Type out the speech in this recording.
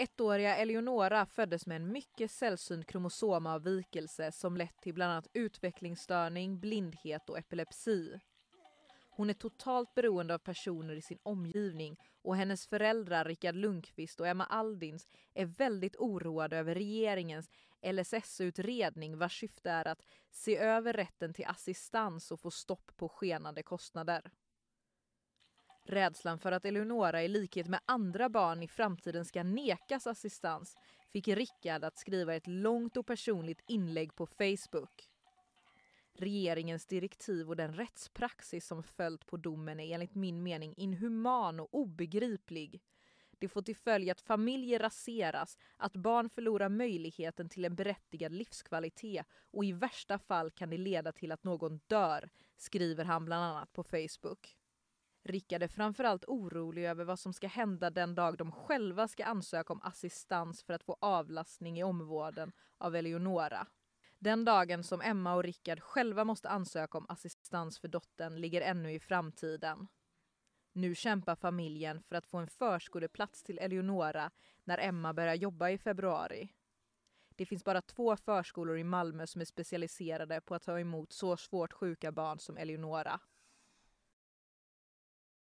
Ettåriga Eleonora föddes med en mycket sällsynt kromosomavvikelse som lett till bland annat utvecklingsstörning, blindhet och epilepsi. Hon är totalt beroende av personer i sin omgivning och hennes föräldrar Rickard Lundqvist och Emma Aldins är väldigt oroade över regeringens LSS-utredning vars syfte är att se över rätten till assistans och få stopp på skenande kostnader. Rädslan för att Eleonora i likhet med andra barn i framtiden ska nekas assistans fick Rickard att skriva ett långt och personligt inlägg på Facebook. Regeringens direktiv och den rättspraxis som följt på domen är enligt min mening inhuman och obegriplig. Det får till följd att familjer raseras, att barn förlorar möjligheten till en berättigad livskvalitet och i värsta fall kan det leda till att någon dör, skriver han bland annat på Facebook. Rickard är framförallt orolig över vad som ska hända den dag de själva ska ansöka om assistans för att få avlastning i omvården av Eleonora. Den dagen som Emma och Rickard själva måste ansöka om assistans för dottern ligger ännu i framtiden. Nu kämpar familjen för att få en förskoleplats till Eleonora när Emma börjar jobba i februari. Det finns bara två förskolor i Malmö som är specialiserade på att ta emot så svårt sjuka barn som Eleonora.